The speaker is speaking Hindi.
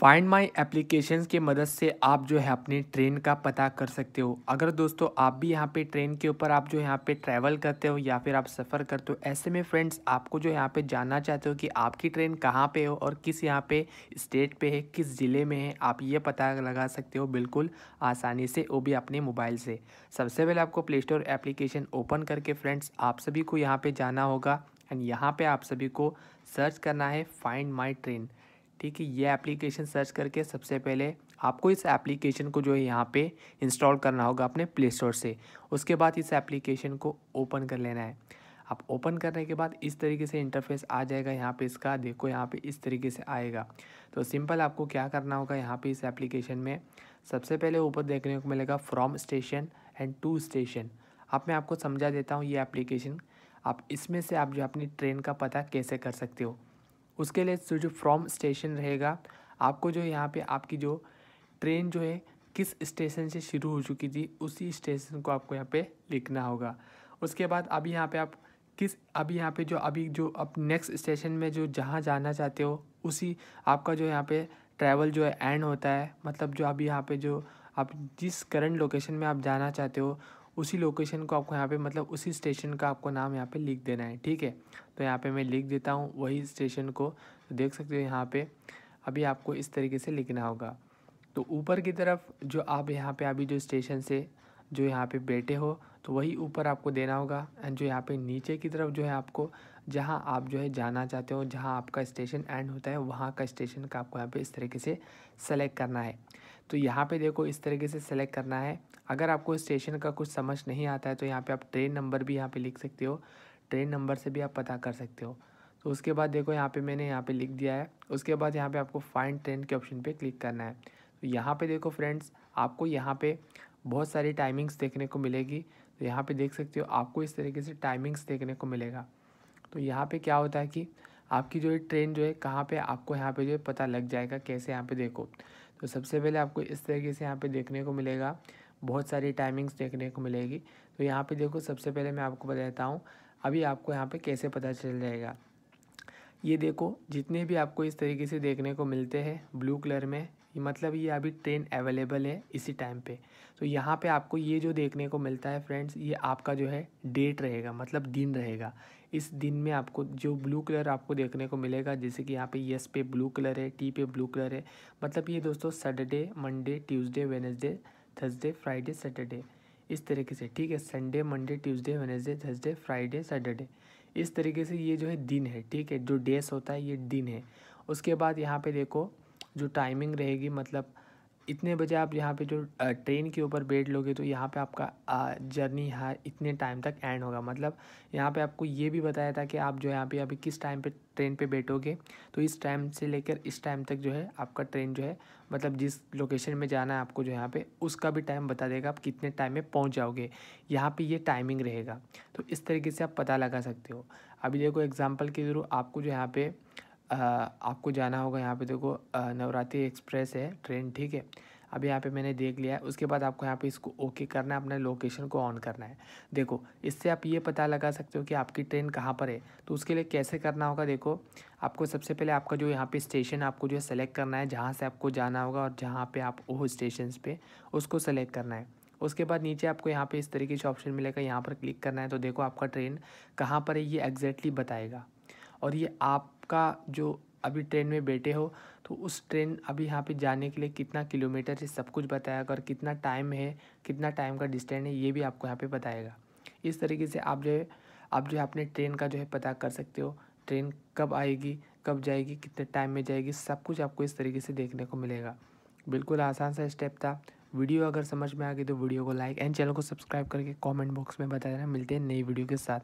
फाइंड माई एप्लीकेशन के मदद से आप जो है अपनी ट्रेन का पता कर सकते हो अगर दोस्तों आप भी यहाँ पे ट्रेन के ऊपर आप जो यहाँ पे ट्रैवल करते हो या फिर आप सफ़र करते हो ऐसे में फ्रेंड्स आपको जो यहाँ पे जानना चाहते हो कि आपकी ट्रेन कहाँ पे हो और किस यहाँ पे स्टेट पे है किस ज़िले में है आप ये पता लगा सकते हो बिल्कुल आसानी से वो भी अपने मोबाइल से सबसे पहले आपको प्ले स्टोर एप्लीकेशन ओपन करके फ्रेंड्स आप सभी को यहाँ पर जाना होगा एंड यहाँ पर आप सभी को सर्च करना है फाइंड माई ट्रेन ठीक है ये एप्लीकेशन सर्च करके सबसे पहले आपको इस एप्लीकेशन को जो है यहाँ पे इंस्टॉल करना होगा अपने प्ले स्टोर से उसके बाद इस एप्लीकेशन को ओपन कर लेना है आप ओपन करने के बाद इस तरीके से इंटरफेस आ जाएगा यहाँ पे इसका देखो यहाँ पे इस तरीके से आएगा तो सिंपल आपको क्या करना होगा यहाँ पे इस एप्लीकेशन में सबसे पहले ऊपर देखने को मिलेगा from station and to station अब मैं आपको समझा देता हूँ ये एप्लीकेशन आप इसमें से आप जो अपनी ट्रेन का पता कैसे कर सकते हो उसके लिए जो फ्रॉम स्टेशन रहेगा आपको जो यहाँ पे आपकी जो ट्रेन जो है किस स्टेशन से शुरू हो चुकी थी उसी स्टेशन को आपको यहाँ पे लिखना होगा उसके बाद अभी यहाँ पे आप किस अभी यहाँ पे जो अभी जो आप नेक्स्ट स्टेशन में जो जहाँ जाना चाहते हो उसी आपका जो यहाँ पे ट्रैवल जो है एंड होता है मतलब जो अभी यहाँ पे जो आप जिस करंट लोकेशन में आप जाना चाहते हो उसी लोकेशन को आपको यहाँ पे मतलब उसी स्टेशन का आपको नाम यहाँ पे लिख देना है ठीक है तो यहाँ पे मैं लिख देता हूँ वही स्टेशन को तो देख सकते हो यहाँ पे अभी आपको इस तरीके से लिखना होगा तो ऊपर की तरफ जो आप यहाँ पे अभी जो स्टेशन से जो यहाँ पे बैठे हो तो वही ऊपर आपको देना होगा एंड जो यहाँ पे नीचे की तरफ जो है आपको जहाँ आप जो है जाना चाहते हो जहाँ आपका स्टेशन एंड होता है वहाँ का स्टेशन का आपको यहाँ पे इस तरीके से सेलेक्ट करना है तो यहाँ पे देखो इस तरीके से सेलेक्ट करना है अगर आपको स्टेशन का कुछ समझ नहीं आता है तो यहाँ पे आप ट्रेन नंबर भी यहाँ पे लिख सकते हो ट्रेन नंबर से भी आप पता कर सकते हो तो उसके बाद देखो यहाँ पे मैंने यहाँ पे लिख दिया है उसके बाद यहाँ पे आपको फाइन ट्रेन के ऑप्शन पे क्लिक करना है तो यहाँ पे देखो फ्रेंड्स आपको यहाँ पे बहुत सारी टाइमिंग्स देखने को मिलेगी तो यहाँ पर देख सकते हो आपको इस तरीके से टाइमिंग्स देखने को मिलेगा तो यहाँ पर क्या होता है कि आपकी जो है ट्रेन जो है कहाँ पर आपको यहाँ पर जो है पता लग जाएगा कैसे यहाँ पर देखो तो सबसे पहले आपको इस तरीके से यहाँ पे देखने को मिलेगा बहुत सारी टाइमिंग्स देखने को मिलेगी तो यहाँ पे देखो सबसे पहले मैं आपको बताता हूँ अभी आपको यहाँ पे कैसे पता चल जाएगा ये देखो जितने भी आपको इस तरीके से देखने को मिलते हैं ब्लू कलर में मतलब ये अभी ट्रेन अवेलेबल है इसी टाइम पे तो यहाँ पे आपको ये जो देखने को मिलता है फ्रेंड्स ये आपका जो है डेट रहेगा मतलब दिन रहेगा इस दिन में आपको जो ब्लू कलर आपको देखने को मिलेगा जैसे कि यहाँ पे यस पे ब्लू कलर है टी पे ब्लू कलर है मतलब ये दोस्तों Saturday Monday Tuesday Wednesday Thursday Friday Saturday इस तरीके से ठीक है Sunday Monday Tuesday Wednesday Thursday Friday Saturday इस तरीके से ये जो है दिन है ठीक है जो डेस होता है ये दिन है उसके बाद यहाँ पे देखो जो टाइमिंग रहेगी मतलब इतने बजे आप यहाँ पे जो ट्रेन के ऊपर बैठ लोगे तो यहाँ पे आपका जर्नी हाँ इतने टाइम तक एंड होगा मतलब यहाँ पे आपको ये भी बताया था कि आप जो यहाँ पे अभी किस टाइम पे ट्रेन पे बैठोगे तो इस टाइम से लेकर इस टाइम तक जो है आपका ट्रेन जो है मतलब जिस लोकेशन में जाना है आपको जो यहाँ पे उसका भी टाइम बता देगा आप कितने टाइम में पहुँच जाओगे यहाँ पर ये टाइमिंग रहेगा तो इस तरीके से आप पता लगा सकते हो अभी देखो एग्ज़ाम्पल के थ्रू आपको जो यहाँ पर आपको जाना होगा यहाँ पे देखो नवरात्रि एक्सप्रेस है ट्रेन ठीक है अब यहाँ पे मैंने देख लिया है उसके बाद आपको यहाँ पे इसको ओके करना है अपने लोकेशन को ऑन करना है देखो इससे आप ये पता लगा सकते हो कि आपकी ट्रेन कहाँ पर है तो उसके लिए कैसे करना होगा देखो आपको सबसे पहले आपका जो यहाँ पे स्टेशन आपको जो है सेलेक्ट करना है जहाँ से आपको जाना होगा और जहाँ पर आप वो स्टेशन पर उसको सेलेक्ट करना है उसके बाद नीचे आपको यहाँ पर इस तरीके से ऑप्शन मिलेगा यहाँ पर क्लिक करना है तो देखो आपका ट्रेन कहाँ पर है ये एग्जैक्टली बताएगा और ये आप आपका जो अभी ट्रेन में बैठे हो तो उस ट्रेन अभी यहाँ पे जाने के लिए कितना किलोमीटर है सब कुछ बताएगा और कितना टाइम है कितना टाइम का डिस्टेंस है ये भी आपको यहाँ पे बताएगा इस तरीके से आप जो है आप जो है अपने ट्रेन का जो है पता कर सकते हो ट्रेन कब आएगी कब जाएगी कितने टाइम में जाएगी सब कुछ आपको इस तरीके से देखने को मिलेगा बिल्कुल आसान सा स्टेप था वीडियो अगर समझ में आ गई तो वीडियो को लाइक एंड चैनल को सब्सक्राइब करके कॉमेंट बॉक्स में बता देना मिलते हैं नई वीडियो के साथ